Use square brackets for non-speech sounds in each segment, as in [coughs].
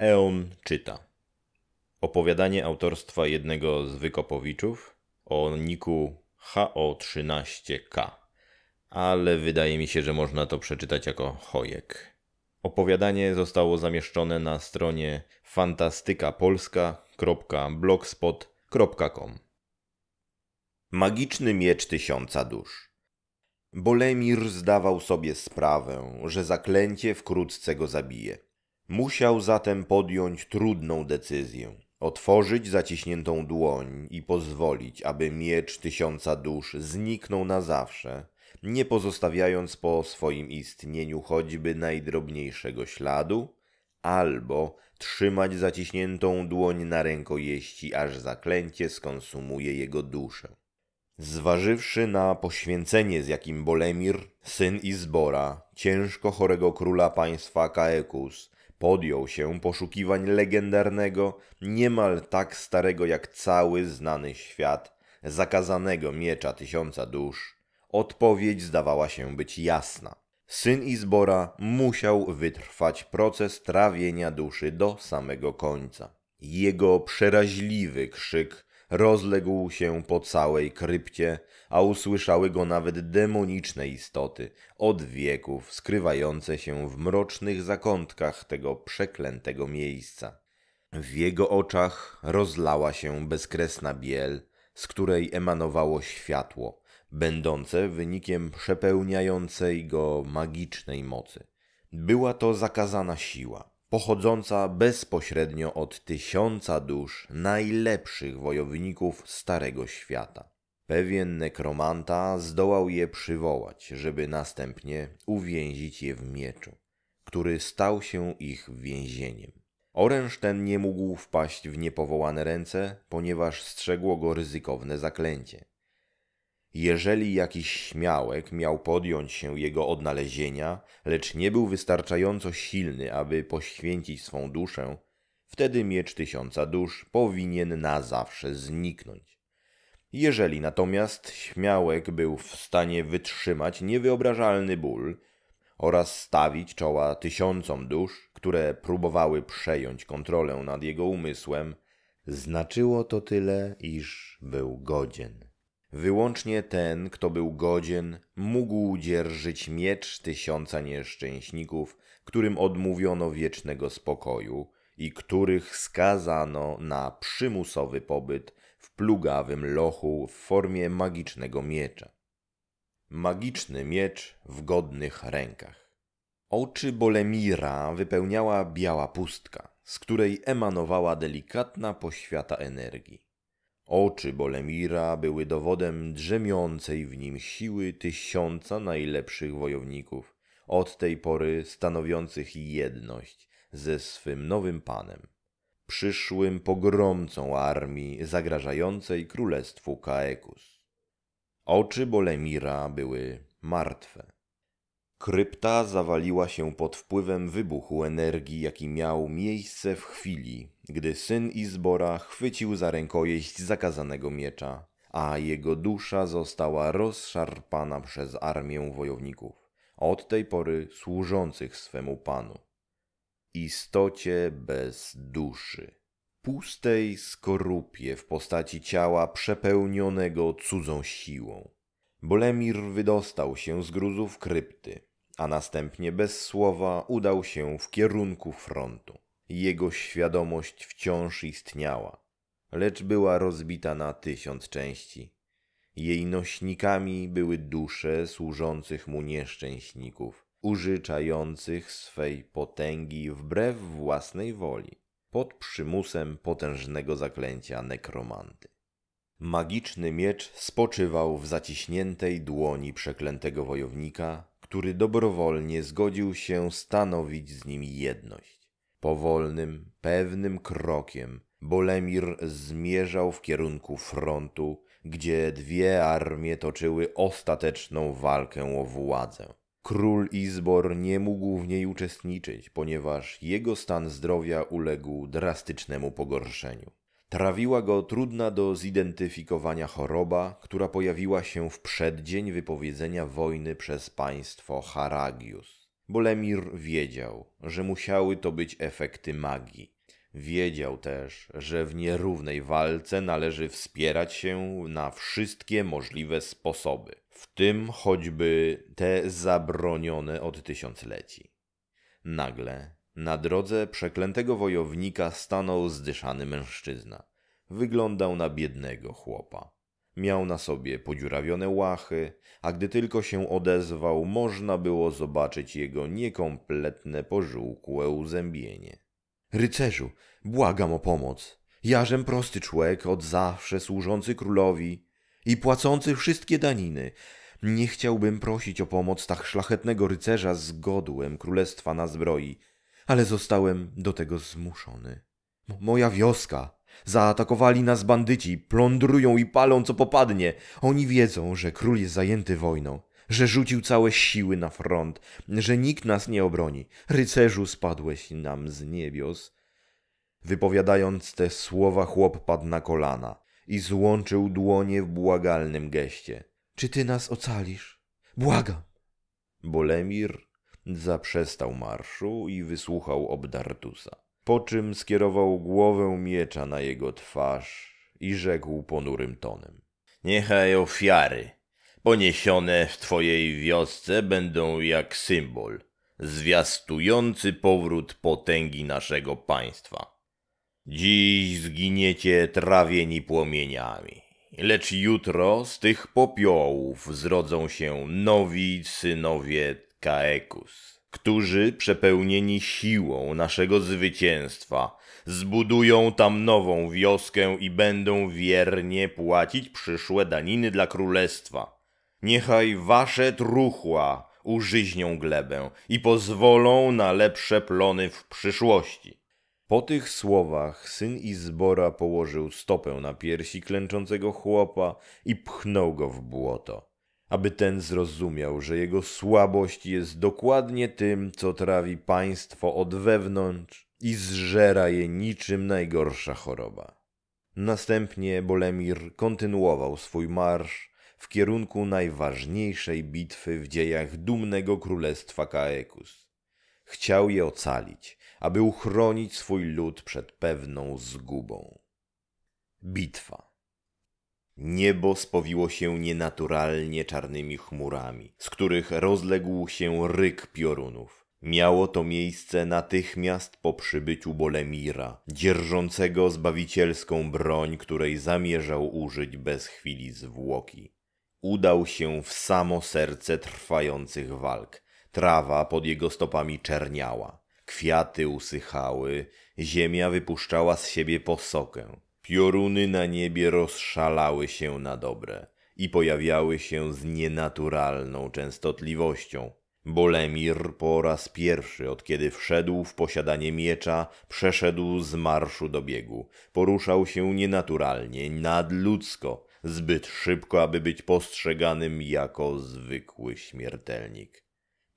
Eon czyta. Opowiadanie autorstwa jednego z Wykopowiczów o niku HO13K, ale wydaje mi się, że można to przeczytać jako chojek. Opowiadanie zostało zamieszczone na stronie fantastykapolska.blogspot.com. Magiczny miecz tysiąca dusz. Bolemir zdawał sobie sprawę, że zaklęcie wkrótce go zabije. Musiał zatem podjąć trudną decyzję otworzyć zaciśniętą dłoń i pozwolić, aby miecz tysiąca dusz zniknął na zawsze, nie pozostawiając po swoim istnieniu choćby najdrobniejszego śladu, albo trzymać zaciśniętą dłoń na rękojeści, aż zaklęcie skonsumuje jego duszę. Zważywszy na poświęcenie, z jakim Bolemir, syn Izbora, ciężko chorego króla państwa Kaekus, podjął się poszukiwań legendarnego, niemal tak starego jak cały znany świat, zakazanego miecza tysiąca dusz, odpowiedź zdawała się być jasna. Syn Izbora musiał wytrwać proces trawienia duszy do samego końca. Jego przeraźliwy krzyk rozległ się po całej krypcie, a usłyszały go nawet demoniczne istoty, od wieków skrywające się w mrocznych zakątkach tego przeklętego miejsca. W jego oczach rozlała się bezkresna biel, z której emanowało światło, będące wynikiem przepełniającej go magicznej mocy. Była to zakazana siła pochodząca bezpośrednio od tysiąca dusz najlepszych wojowników Starego Świata. Pewien nekromanta zdołał je przywołać, żeby następnie uwięzić je w mieczu, który stał się ich więzieniem. Oręż ten nie mógł wpaść w niepowołane ręce, ponieważ strzegło go ryzykowne zaklęcie. Jeżeli jakiś śmiałek miał podjąć się jego odnalezienia, lecz nie był wystarczająco silny, aby poświęcić swą duszę, wtedy miecz tysiąca dusz powinien na zawsze zniknąć. Jeżeli natomiast śmiałek był w stanie wytrzymać niewyobrażalny ból oraz stawić czoła tysiącom dusz, które próbowały przejąć kontrolę nad jego umysłem, znaczyło to tyle, iż był godzien. Wyłącznie ten, kto był godzien, mógł dzierżyć miecz tysiąca nieszczęśników, którym odmówiono wiecznego spokoju i których skazano na przymusowy pobyt w plugawym lochu w formie magicznego miecza. Magiczny miecz w godnych rękach. Oczy Bolemira wypełniała biała pustka, z której emanowała delikatna poświata energii. Oczy Bolemira były dowodem drzemiącej w nim siły tysiąca najlepszych wojowników, od tej pory stanowiących jedność ze swym nowym panem, przyszłym pogromcą armii zagrażającej królestwu Kaekus. Oczy Bolemira były martwe. Krypta zawaliła się pod wpływem wybuchu energii, jaki miał miejsce w chwili, gdy syn Izbora chwycił za rękojeść zakazanego miecza, a jego dusza została rozszarpana przez armię wojowników, od tej pory służących swemu panu. Istocie bez duszy, pustej skorupie w postaci ciała przepełnionego cudzą siłą. Bolemir wydostał się z gruzów krypty, a następnie bez słowa udał się w kierunku frontu. Jego świadomość wciąż istniała, lecz była rozbita na tysiąc części. Jej nośnikami były dusze służących mu nieszczęśników, użyczających swej potęgi wbrew własnej woli, pod przymusem potężnego zaklęcia nekromanty. Magiczny miecz spoczywał w zaciśniętej dłoni przeklętego wojownika, który dobrowolnie zgodził się stanowić z nimi jedność. Powolnym, pewnym krokiem Bolemir zmierzał w kierunku frontu, gdzie dwie armie toczyły ostateczną walkę o władzę. Król Izbor nie mógł w niej uczestniczyć, ponieważ jego stan zdrowia uległ drastycznemu pogorszeniu. Trawiła go trudna do zidentyfikowania choroba, która pojawiła się w przeddzień wypowiedzenia wojny przez państwo Haragius. Bolemir wiedział, że musiały to być efekty magii. Wiedział też, że w nierównej walce należy wspierać się na wszystkie możliwe sposoby, w tym choćby te zabronione od tysiącleci. Nagle na drodze przeklętego wojownika stanął zdyszany mężczyzna. Wyglądał na biednego chłopa. Miał na sobie podziurawione łachy, a gdy tylko się odezwał, można było zobaczyć jego niekompletne, pożółkłe uzębienie. Rycerzu, błagam o pomoc. Jarzem prosty człek, od zawsze służący królowi i płacący wszystkie daniny. Nie chciałbym prosić o pomoc tak szlachetnego rycerza z godłem królestwa na zbroi ale zostałem do tego zmuszony. Moja wioska. Zaatakowali nas bandyci, plądrują i palą co popadnie. Oni wiedzą, że król jest zajęty wojną, że rzucił całe siły na front, że nikt nas nie obroni. Rycerzu, spadłeś nam z niebios. Wypowiadając te słowa, chłop padł na kolana i złączył dłonie w błagalnym geście. Czy ty nas ocalisz? Błagam! Bolemir zaprzestał marszu i wysłuchał obdartusa. Po czym skierował głowę miecza na jego twarz i rzekł ponurym tonem. Niechaj ofiary poniesione w twojej wiosce będą jak symbol zwiastujący powrót potęgi naszego państwa. Dziś zginiecie trawieni płomieniami, lecz jutro z tych popiołów zrodzą się nowi synowie Kaekus, którzy przepełnieni siłą naszego zwycięstwa zbudują tam nową wioskę i będą wiernie płacić przyszłe daniny dla królestwa. Niechaj wasze truchła użyźnią glebę i pozwolą na lepsze plony w przyszłości. Po tych słowach syn Izbora położył stopę na piersi klęczącego chłopa i pchnął go w błoto aby ten zrozumiał, że jego słabość jest dokładnie tym, co trawi państwo od wewnątrz i zżera je niczym najgorsza choroba. Następnie Bolemir kontynuował swój marsz w kierunku najważniejszej bitwy w dziejach dumnego królestwa Kaekus. Chciał je ocalić, aby uchronić swój lud przed pewną zgubą. Bitwa. Niebo spowiło się nienaturalnie czarnymi chmurami, z których rozległ się ryk piorunów. Miało to miejsce natychmiast po przybyciu Bolemira, dzierżącego zbawicielską broń, której zamierzał użyć bez chwili zwłoki. Udał się w samo serce trwających walk. Trawa pod jego stopami czerniała. Kwiaty usychały, ziemia wypuszczała z siebie posokę. Pioruny na niebie rozszalały się na dobre i pojawiały się z nienaturalną częstotliwością. Bolemir po raz pierwszy, od kiedy wszedł w posiadanie miecza, przeszedł z marszu do biegu. Poruszał się nienaturalnie, nadludzko, zbyt szybko, aby być postrzeganym jako zwykły śmiertelnik.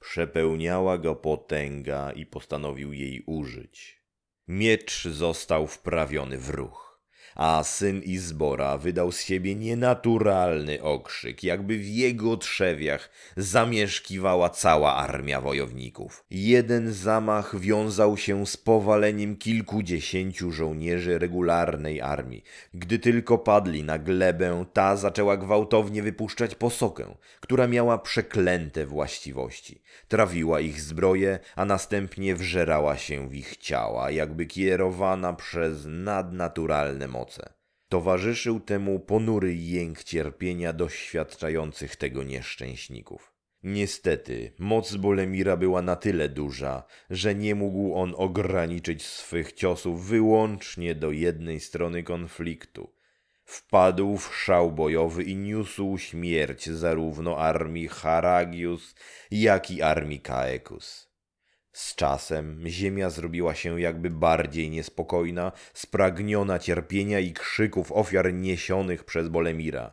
Przepełniała go potęga i postanowił jej użyć. Miecz został wprawiony w ruch a syn Izbora wydał z siebie nienaturalny okrzyk, jakby w jego trzewiach zamieszkiwała cała armia wojowników. Jeden zamach wiązał się z powaleniem kilkudziesięciu żołnierzy regularnej armii. Gdy tylko padli na glebę, ta zaczęła gwałtownie wypuszczać posokę, która miała przeklęte właściwości. Trawiła ich zbroje, a następnie wżerała się w ich ciała, jakby kierowana przez nadnaturalne moce. Towarzyszył temu ponury jęk cierpienia doświadczających tego nieszczęśników. Niestety, moc Bolemira była na tyle duża, że nie mógł on ograniczyć swych ciosów wyłącznie do jednej strony konfliktu. Wpadł w szał bojowy i niósł śmierć zarówno armii Haragius, jak i armii Kaekus. Z czasem ziemia zrobiła się jakby bardziej niespokojna, spragniona cierpienia i krzyków ofiar niesionych przez Bolemira.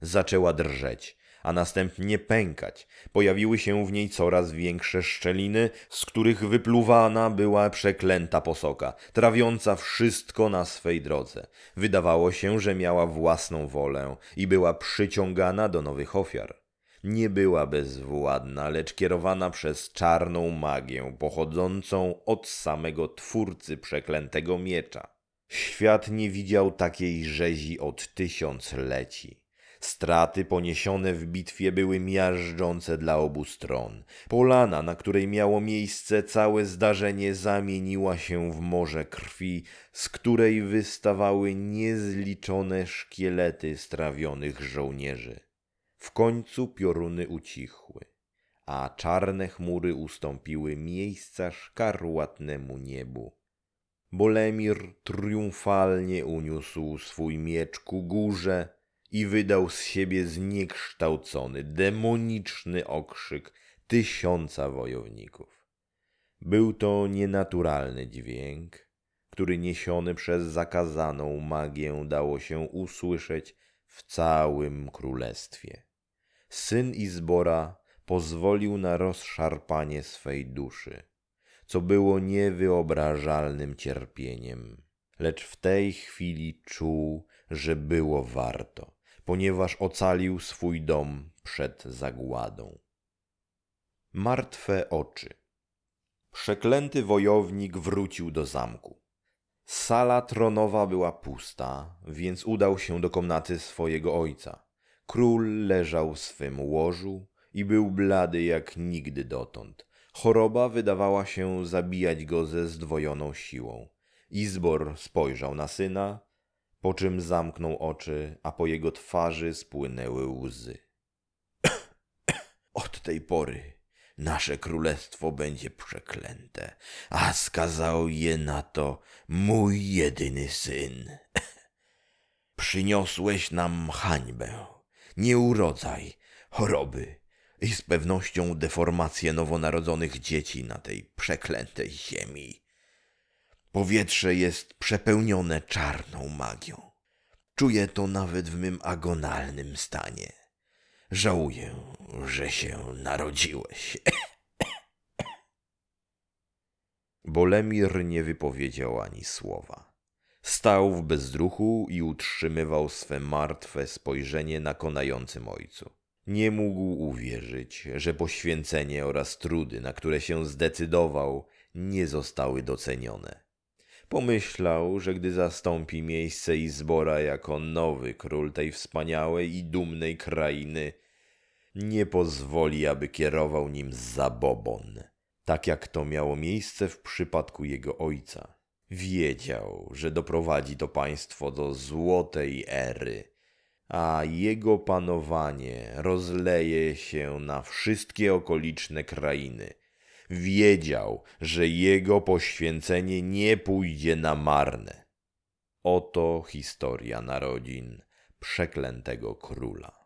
Zaczęła drżeć, a następnie pękać. Pojawiły się w niej coraz większe szczeliny, z których wypluwana była przeklęta posoka, trawiąca wszystko na swej drodze. Wydawało się, że miała własną wolę i była przyciągana do nowych ofiar nie była bezwładna, lecz kierowana przez czarną magię pochodzącą od samego twórcy przeklętego miecza. Świat nie widział takiej rzezi od tysiącleci. Straty poniesione w bitwie były miażdżące dla obu stron. Polana, na której miało miejsce całe zdarzenie, zamieniła się w morze krwi, z której wystawały niezliczone szkielety strawionych żołnierzy. W końcu pioruny ucichły, a czarne chmury ustąpiły miejsca szkarłatnemu niebu. Bolemir triumfalnie uniósł swój miecz ku górze i wydał z siebie zniekształcony, demoniczny okrzyk tysiąca wojowników. Był to nienaturalny dźwięk, który niesiony przez zakazaną magię dało się usłyszeć w całym królestwie syn Izbora, pozwolił na rozszarpanie swej duszy, co było niewyobrażalnym cierpieniem. Lecz w tej chwili czuł, że było warto, ponieważ ocalił swój dom przed zagładą. Martwe oczy. Przeklęty wojownik wrócił do zamku. Sala tronowa była pusta, więc udał się do komnaty swojego ojca. Król leżał w swym łożu i był blady jak nigdy dotąd. Choroba wydawała się zabijać go ze zdwojoną siłą. Izbor spojrzał na syna, po czym zamknął oczy, a po jego twarzy spłynęły łzy. Od tej pory nasze królestwo będzie przeklęte, a skazał je na to mój jedyny syn. [laughs] Przyniosłeś nam hańbę nie urodzaj, choroby i z pewnością deformacje nowonarodzonych dzieci na tej przeklętej ziemi. Powietrze jest przepełnione czarną magią. Czuję to nawet w mym agonalnym stanie. Żałuję, że się narodziłeś. [coughs] Bolemir nie wypowiedział ani słowa. Stał w bezruchu i utrzymywał swe martwe spojrzenie na konającym ojcu. Nie mógł uwierzyć, że poświęcenie oraz trudy, na które się zdecydował, nie zostały docenione. Pomyślał, że gdy zastąpi miejsce Izbora jako nowy król tej wspaniałej i dumnej krainy, nie pozwoli, aby kierował nim zabobon, tak jak to miało miejsce w przypadku jego ojca. Wiedział, że doprowadzi to państwo do złotej ery, a jego panowanie rozleje się na wszystkie okoliczne krainy. Wiedział, że jego poświęcenie nie pójdzie na marne. Oto historia narodzin przeklętego króla.